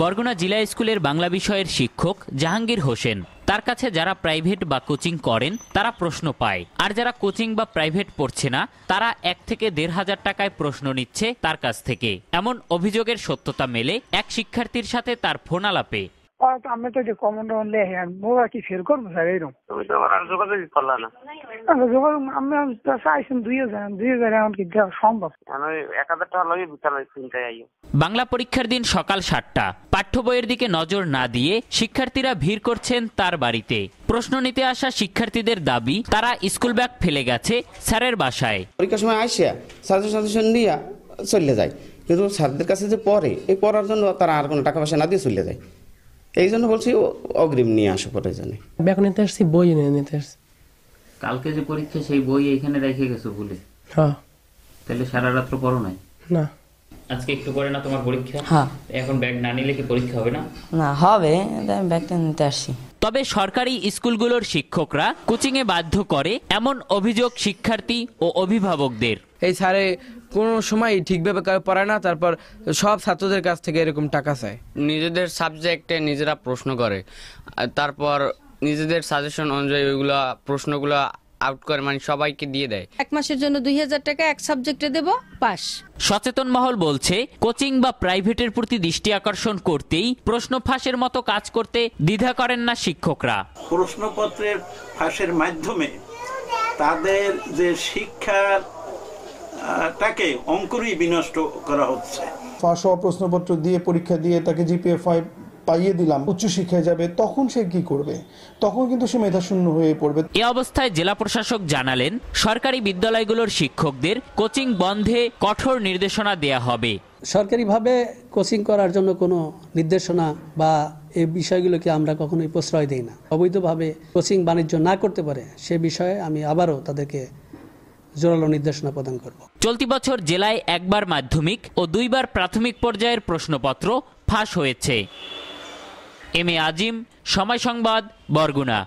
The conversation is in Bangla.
বরগুনা জিলা স্কুলের বাংলা বিষয়ের শিক্ষক জাহাঙ্গীর হোসেন তার কাছে যারা প্রাইভেট বা কোচিং করেন তারা প্রশ্ন পায় আর যারা কোচিং বা প্রাইভেট পড়ছে না তারা এক থেকে দেড় হাজার টাকায় প্রশ্ন নিচ্ছে তার কাছ থেকে এমন অভিযোগের সত্যতা মেলে এক শিক্ষার্থীর সাথে তার ফোন আলাপে আমি তো কমন লে হ্যাঁ মোরা কি ফের করবো স্যার এরকম তুমি যোগাযোগ আমি চাইছেন দুই হাজার দুই হাজার এমনকি দেওয়া সম্ভব এক হাজার টাকা লাগে বিকালে চিন্তায় বাংলা পরীক্ষার দিন সকাল সাতটা পাঠ্য বইয়ের দিকে নজর না দিয়ে শিক্ষার্থীরা ভিড় করছেন তার বাড়িতে প্রশ্ন নিতে আসা শিক্ষার্থীদের দাবি তারা স্কুল ব্যাগ ফেলে গেছে স্যারের বাসায় পরীক্ষার সময় আসিয়া ছাত্র ছাত্রী নিয়ে চলে যায় কিন্তু স্যারদের কাছে যে পড়ে এই পড়ার জন্য তারা আর কোনো টাকা পয়সা না দিয়ে চলে যায় এই জন্য বলছি অগ্রিম নিয়ে আসো পরে জানি ব্যাগ নিতে আসছি বই নিতে আসছি কালকে যে পরীক্ষা সেই বই এখানে রেখে গেছো ভুলে হ্যাঁ তাহলে সারা রাত্র পড়ো নাই না আজকে একটু পরে না তোমার পরীক্ষা হ্যাঁ এখন ব্যাগ না নিলে কি পরীক্ষা হবে না না হবে আমি ব্যাগটা নিতে আসছি তবে সরকারি স্কুলগুলোর শিক্ষকরা কোচিংয়ে বাধ্য করে এমন অভিযোগ শিক্ষার্থী ও অভিভাবকদের এই স্যারে কোনো সময় ঠিকভাবে পড়ায় না তারপর সব ছাত্রদের কাছ থেকে এরকম টাকা চায় নিজেদের সাবজেক্টে নিজেরা প্রশ্ন করে তারপর নিজেদের সাজেশন অনুযায়ী ওইগুলা প্রশ্নগুলো আউট করে মানে সবাইকে দিয়ে দেয় এক মাসের জন্য দুই হাজার টাকা এক সাবজেক্টে দেব পাস সচেতন মহল বলছে কোচিং বা প্রাইভেটের প্রতি দৃষ্টি আকর্ষণ করতেই প্রশ্ন ফাঁসের মতো কাজ করতে দ্বিধা করেন না শিক্ষকরা প্রশ্নপত্রের ফাঁসের মাধ্যমে তাদের যে শিক্ষার তাকে অঙ্কুরই বিনষ্ট করা হচ্ছে ফাঁস হওয়া প্রশ্নপত্র দিয়ে পরীক্ষা দিয়ে তাকে জিপিএ ফাইভ পাইয়ে দিলাম উচ্চশিক্ষায় যাবে তখন সে কি করবে তখন কিন্তু সে মেধাশূন্য হয়ে পড়বে এ অবস্থায় জেলা প্রশাসক জানালেন সরকারি বিদ্যালয়গুলোর শিক্ষকদের কোচিং বন্ধে কঠোর নির্দেশনা দেয়া হবে সরকারিভাবে কোচিং করার জন্য কোনো নির্দেশনা বা এই বিষয়গুলোকে আমরা কখনোই প্রশ্রয় দিই না অবৈধভাবে কোচিং বাণিজ্য না করতে পারে সে বিষয়ে আমি আবারও তাদেরকে জোরালো নির্দেশনা প্রদান করব চলতি বছর জেলায় একবার মাধ্যমিক ও দুইবার প্রাথমিক পর্যায়ের প্রশ্নপত্র ফাঁস হয়েছে এম এ আজিম সময় সংবাদ বরগুনা